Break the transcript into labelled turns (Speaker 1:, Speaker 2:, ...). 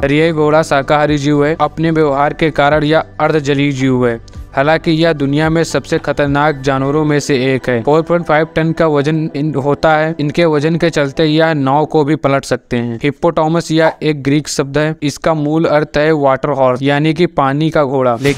Speaker 1: था यह घोड़ा शाकाहारी जीव है अपने व्यवहार के कारण यह अर्ध जलीय जीव है हालांकि यह दुनिया में सबसे खतरनाक जानवरों में से एक है 4.5 टन का वजन होता है इनके वजन के चलते यह नाव को भी पलट सकते हैं हिप्पोटामस यह एक ग्रीक शब्द है इसका मूल अर्थ है वाटर हॉर्स यानी कि पानी का घोड़ा लेकिन